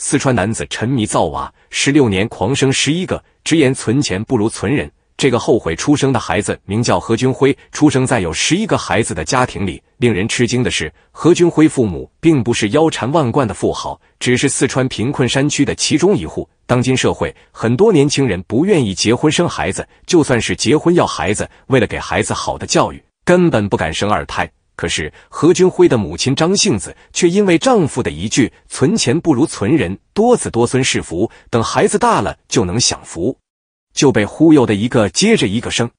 四川男子沉迷造娃，十六年狂生十一个，直言存钱不如存人。这个后悔出生的孩子名叫何军辉，出生在有十一个孩子的家庭里。令人吃惊的是，何军辉父母并不是腰缠万贯的富豪，只是四川贫困山区的其中一户。当今社会，很多年轻人不愿意结婚生孩子，就算是结婚要孩子，为了给孩子好的教育，根本不敢生二胎。可是何军辉的母亲张杏子却因为丈夫的一句“存钱不如存人，多子多孙是福，等孩子大了就能享福”，就被忽悠的一个接着一个生，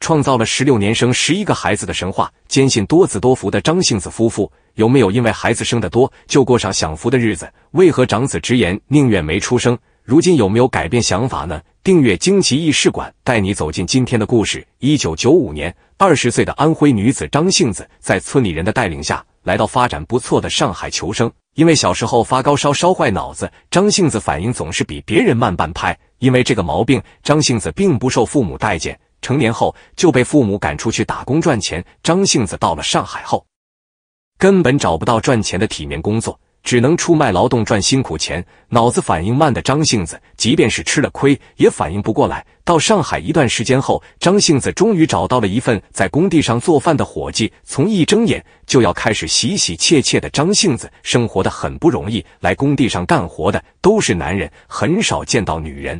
创造了十六年生十一个孩子的神话。坚信多子多福的张杏子夫妇，有没有因为孩子生得多就过上享福的日子？为何长子直言宁愿没出生？如今有没有改变想法呢？订阅惊奇异事馆，带你走进今天的故事。一九九五年，二十岁的安徽女子张杏子，在村里人的带领下，来到发展不错的上海求生。因为小时候发高烧烧坏脑子，张杏子反应总是比别人慢半拍。因为这个毛病，张杏子并不受父母待见。成年后就被父母赶出去打工赚钱。张杏子到了上海后，根本找不到赚钱的体面工作。只能出卖劳动赚辛苦钱，脑子反应慢的张杏子，即便是吃了亏，也反应不过来。到上海一段时间后，张杏子终于找到了一份在工地上做饭的伙计。从一睁眼就要开始洗洗切切的张杏子，生活的很不容易。来工地上干活的都是男人，很少见到女人。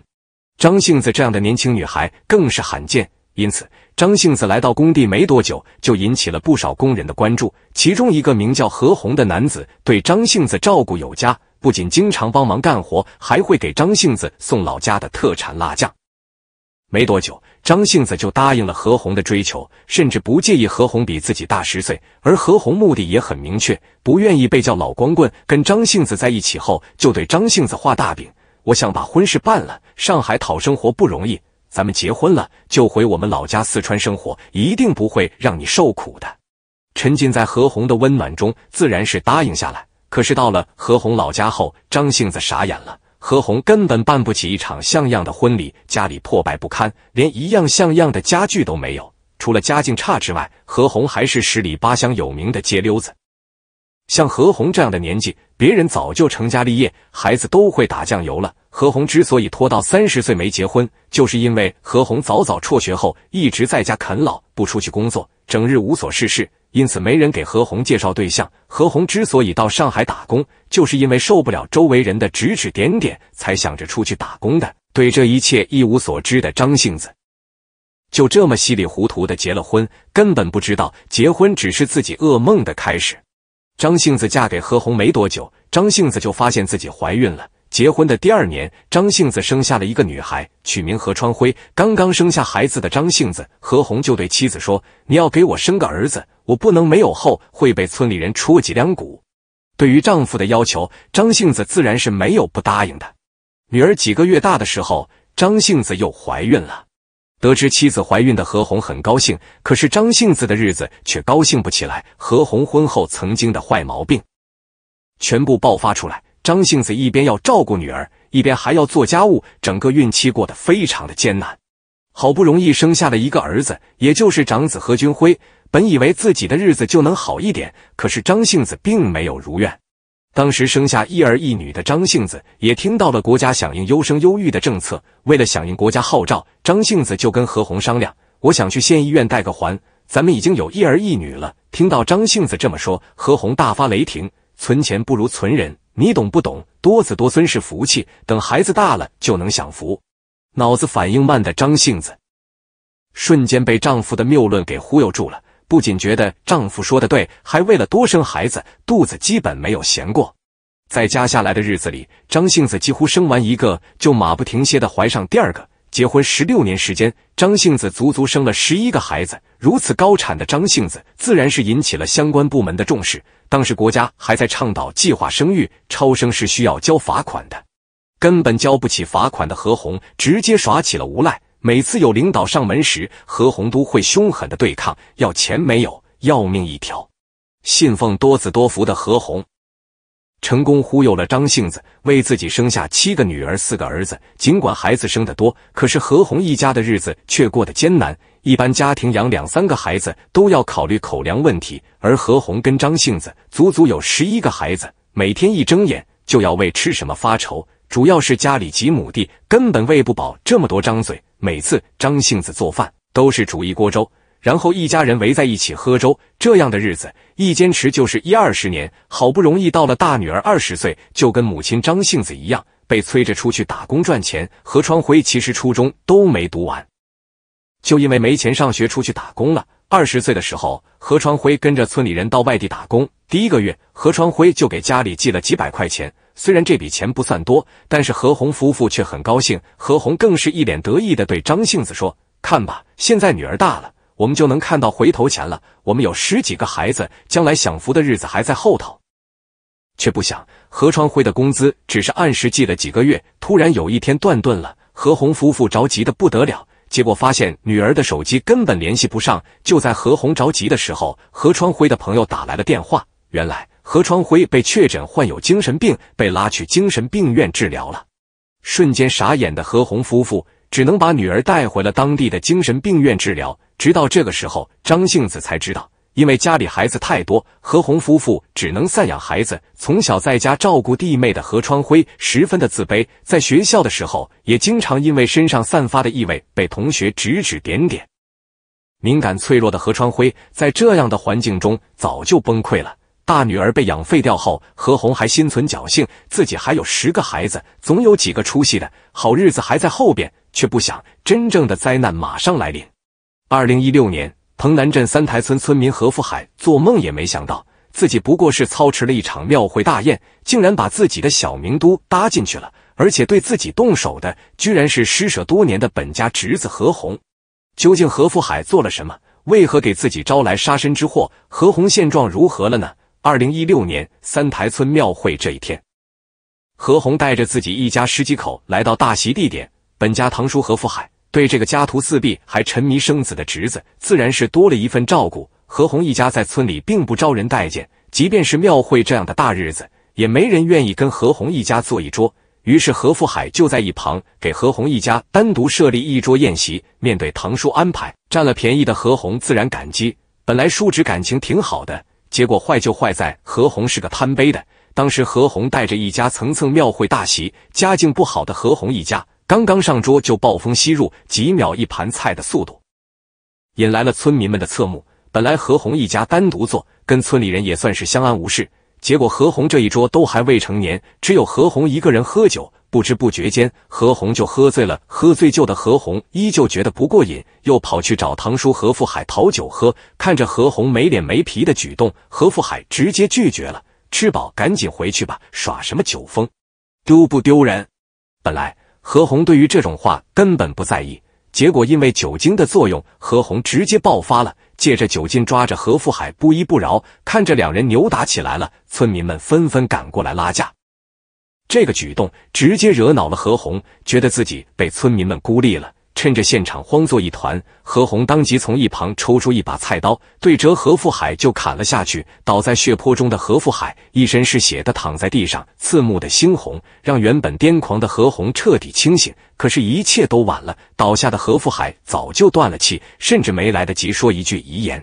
张杏子这样的年轻女孩更是罕见，因此。张杏子来到工地没多久，就引起了不少工人的关注。其中一个名叫何红的男子，对张杏子照顾有加，不仅经常帮忙干活，还会给张杏子送老家的特产辣酱。没多久，张杏子就答应了何红的追求，甚至不介意何红比自己大十岁。而何红目的也很明确，不愿意被叫老光棍。跟张杏子在一起后，就对张杏子画大饼：“我想把婚事办了，上海讨生活不容易。”咱们结婚了，就回我们老家四川生活，一定不会让你受苦的。沉浸在何红的温暖中，自然是答应下来。可是到了何红老家后，张杏子傻眼了，何红根本办不起一场像样的婚礼，家里破败不堪，连一样像样的家具都没有。除了家境差之外，何红还是十里八乡有名的街溜子。像何红这样的年纪，别人早就成家立业，孩子都会打酱油了。何红之所以拖到三十岁没结婚，就是因为何红早早辍学后一直在家啃老，不出去工作，整日无所事事，因此没人给何红介绍对象。何红之所以到上海打工，就是因为受不了周围人的指指点点，才想着出去打工的。对这一切一无所知的张杏子，就这么稀里糊涂的结了婚，根本不知道结婚只是自己噩梦的开始。张杏子嫁给何红没多久，张杏子就发现自己怀孕了。结婚的第二年，张杏子生下了一个女孩，取名何川辉。刚刚生下孩子的张杏子，何红就对妻子说：“你要给我生个儿子，我不能没有后，会被村里人戳脊梁骨。”对于丈夫的要求，张杏子自然是没有不答应的。女儿几个月大的时候，张杏子又怀孕了。得知妻子怀孕的何红很高兴，可是张杏子的日子却高兴不起来。何红婚后曾经的坏毛病，全部爆发出来。张杏子一边要照顾女儿，一边还要做家务，整个孕期过得非常的艰难。好不容易生下了一个儿子，也就是长子何军辉。本以为自己的日子就能好一点，可是张杏子并没有如愿。当时生下一儿一女的张杏子也听到了国家响应优生优育的政策，为了响应国家号召，张杏子就跟何红商量：“我想去县医院带个环，咱们已经有一儿一女了。”听到张杏子这么说，何红大发雷霆：“存钱不如存人。”你懂不懂？多子多孙是福气，等孩子大了就能享福。脑子反应慢的张杏子，瞬间被丈夫的谬论给忽悠住了，不仅觉得丈夫说的对，还为了多生孩子，肚子基本没有闲过。在家下来的日子里，张杏子几乎生完一个，就马不停歇的怀上第二个。结婚十六年时间，张杏子足足生了十一个孩子。如此高产的张杏子，自然是引起了相关部门的重视。当时国家还在倡导计划生育，超生是需要交罚款的，根本交不起罚款的何红，直接耍起了无赖。每次有领导上门时，何红都会凶狠的对抗，要钱没有，要命一条。信奉多子多福的何红。成功忽悠了张杏子，为自己生下七个女儿四个儿子。尽管孩子生得多，可是何红一家的日子却过得艰难。一般家庭养两三个孩子都要考虑口粮问题，而何红跟张杏子足足有十一个孩子，每天一睁眼就要为吃什么发愁。主要是家里几亩地根本喂不饱这么多张嘴，每次张杏子做饭都是煮一锅粥。然后一家人围在一起喝粥，这样的日子一坚持就是一二十年。好不容易到了大女儿二十岁，就跟母亲张杏子一样，被催着出去打工赚钱。何川辉其实初中都没读完，就因为没钱上学，出去打工了。二十岁的时候，何川辉跟着村里人到外地打工。第一个月，何川辉就给家里寄了几百块钱。虽然这笔钱不算多，但是何红夫妇却很高兴。何红更是一脸得意地对张杏子说：“看吧，现在女儿大了。”我们就能看到回头钱了。我们有十几个孩子，将来享福的日子还在后头。却不想何川辉的工资只是按时寄了几个月，突然有一天断顿了。何红夫妇着急的不得了，结果发现女儿的手机根本联系不上。就在何红着急的时候，何川辉的朋友打来了电话。原来何川辉被确诊患有精神病，被拉去精神病院治疗了。瞬间傻眼的何红夫妇。只能把女儿带回了当地的精神病院治疗。直到这个时候，张杏子才知道，因为家里孩子太多，何红夫妇只能赡养孩子。从小在家照顾弟妹的何川辉十分的自卑，在学校的时候也经常因为身上散发的异味被同学指指点点。敏感脆弱的何川辉在这样的环境中早就崩溃了。大女儿被养废掉后，何红还心存侥幸，自己还有十个孩子，总有几个出息的，好日子还在后边。却不想，真正的灾难马上来临。二零一六年，彭南镇三台村村民何福海做梦也没想到，自己不过是操持了一场庙会大宴，竟然把自己的小名都搭进去了。而且，对自己动手的，居然是施舍多年的本家侄子何红。究竟何福海做了什么？为何给自己招来杀身之祸？何红现状如何了呢？二零一六年三台村庙会这一天，何红带着自己一家十几口来到大席地点。本家堂叔何福海对这个家徒四壁还沉迷生子的侄子，自然是多了一份照顾。何红一家在村里并不招人待见，即便是庙会这样的大日子，也没人愿意跟何红一家坐一桌。于是何福海就在一旁给何红一家单独设立一桌宴席。面对堂叔安排，占了便宜的何红自然感激。本来叔侄感情挺好的。结果坏就坏在何红是个贪杯的。当时何红带着一家层层庙会大席，家境不好的何红一家刚刚上桌就暴风吸入，几秒一盘菜的速度，引来了村民们的侧目。本来何红一家单独做，跟村里人也算是相安无事。结果何红这一桌都还未成年，只有何红一个人喝酒。不知不觉间，何红就喝醉了。喝醉酒的何红依旧觉得不过瘾，又跑去找堂叔何富海讨酒喝。看着何红没脸没皮的举动，何富海直接拒绝了：“吃饱赶紧回去吧，耍什么酒疯，丢不丢人？”本来何红对于这种话根本不在意，结果因为酒精的作用，何红直接爆发了。借着酒劲，抓着何富海不依不饶，看着两人扭打起来了，村民们纷纷赶过来拉架，这个举动直接惹恼了何红，觉得自己被村民们孤立了。趁着现场慌作一团，何红当即从一旁抽出一把菜刀，对折何富海就砍了下去。倒在血泊中的何富海一身是血的躺在地上，刺目的猩红让原本癫狂的何红彻底清醒。可是，一切都晚了，倒下的何富海早就断了气，甚至没来得及说一句遗言。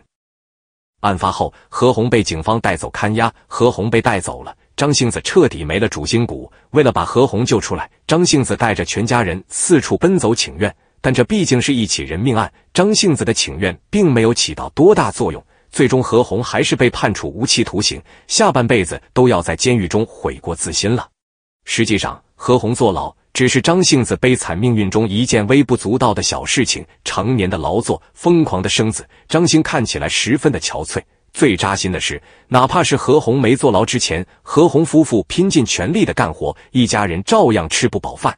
案发后，何红被警方带走看押。何红被带走了，张杏子彻底没了主心骨。为了把何红救出来，张杏子带着全家人四处奔走请愿。但这毕竟是一起人命案，张杏子的请愿并没有起到多大作用，最终何红还是被判处无期徒刑，下半辈子都要在监狱中悔过自新了。实际上，何红坐牢只是张杏子悲惨命运中一件微不足道的小事情。常年的劳作，疯狂的生子，张兴看起来十分的憔悴。最扎心的是，哪怕是何红没坐牢之前，何红夫妇拼尽全力的干活，一家人照样吃不饱饭。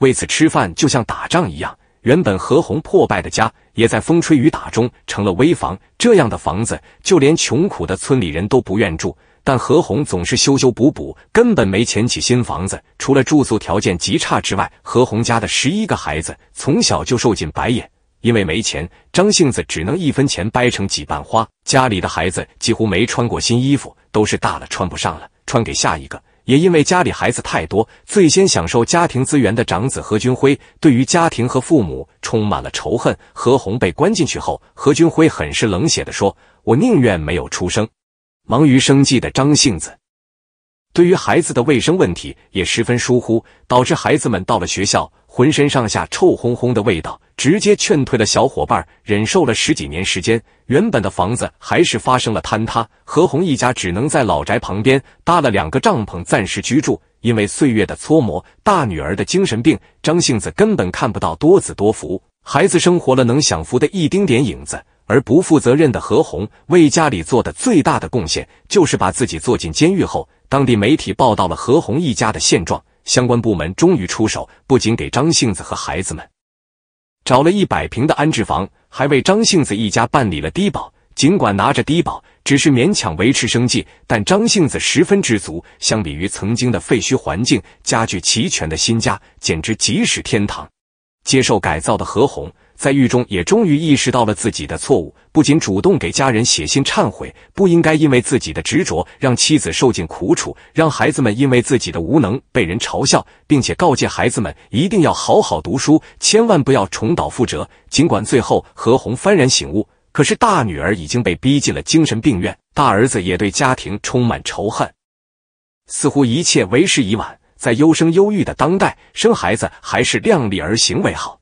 为此吃饭就像打仗一样，原本何红破败的家也在风吹雨打中成了危房。这样的房子，就连穷苦的村里人都不愿住。但何红总是修修补补，根本没钱起新房子。除了住宿条件极差之外，何红家的十一个孩子从小就受尽白眼，因为没钱，张杏子只能一分钱掰成几瓣花。家里的孩子几乎没穿过新衣服，都是大了穿不上了，穿给下一个。也因为家里孩子太多，最先享受家庭资源的长子何军辉，对于家庭和父母充满了仇恨。何红被关进去后，何军辉很是冷血地说：“我宁愿没有出生。”忙于生计的张杏子，对于孩子的卫生问题也十分疏忽，导致孩子们到了学校。浑身上下臭烘烘的味道，直接劝退了小伙伴。忍受了十几年时间，原本的房子还是发生了坍塌。何红一家只能在老宅旁边搭了两个帐篷暂时居住。因为岁月的搓磨，大女儿的精神病，张杏子根本看不到多子多福，孩子生活了能享福的一丁点影子。而不负责任的何红，为家里做的最大的贡献，就是把自己坐进监狱后，当地媒体报道了何红一家的现状。相关部门终于出手，不仅给张杏子和孩子们找了一百平的安置房，还为张杏子一家办理了低保。尽管拿着低保只是勉强维持生计，但张杏子十分知足。相比于曾经的废墟环境，家具齐全的新家简直即是天堂。接受改造的何红。在狱中，也终于意识到了自己的错误，不仅主动给家人写信忏悔，不应该因为自己的执着让妻子受尽苦楚，让孩子们因为自己的无能被人嘲笑，并且告诫孩子们一定要好好读书，千万不要重蹈覆辙。尽管最后何红幡然醒悟，可是大女儿已经被逼进了精神病院，大儿子也对家庭充满仇恨，似乎一切为时已晚。在优生优育的当代，生孩子还是量力而行为好。